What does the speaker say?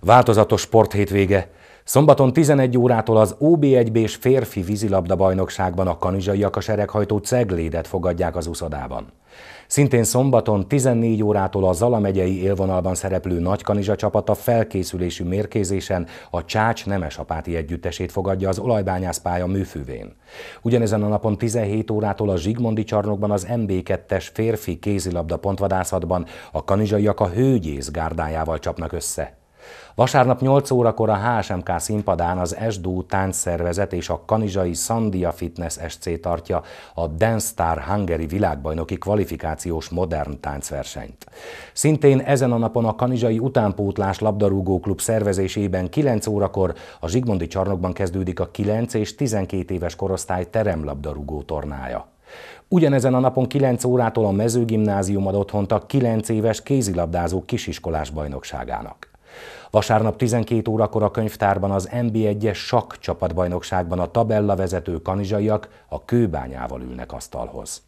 Változatos sporthétvége. Szombaton 11 órától az OB1-B-s férfi vízilabda bajnokságban a kanizsaiak a sereghajtó ceglédet fogadják az uszodában. Szintén szombaton 14 órától a Zala megyei élvonalban szereplő Nagykanizsa csapata felkészülésű mérkőzésen a Csács Nemesapáti együttesét fogadja az olajbányászpálya műfűvén. Ugyanezen a napon 17 órától a Zsigmondi csarnokban az MB2-es férfi kézilabda pontvadászatban a kanizsaiak a Hőgyész gárdájával csapnak össze. Vasárnap 8 órakor a HSMK színpadán az SDU táncszervezet és a kanizsai Sandia Fitness SC tartja a Dance Star Hungary világbajnoki kvalifikációs modern táncversenyt. Szintén ezen a napon a kanizsai utánpótlás labdarúgóklub szervezésében 9 órakor a Zsigmondi csarnokban kezdődik a 9 és 12 éves korosztály teremlabdarúgó tornája. Ugyanezen a napon 9 órától a mezőgimnázium ad otthont a 9 éves kézilabdázó kisiskolás bajnokságának. Vasárnap 12 órakor a könyvtárban az NB1-es sakk csapatbajnokságban a tabella vezető kanizsaiak a kőbányával ülnek asztalhoz.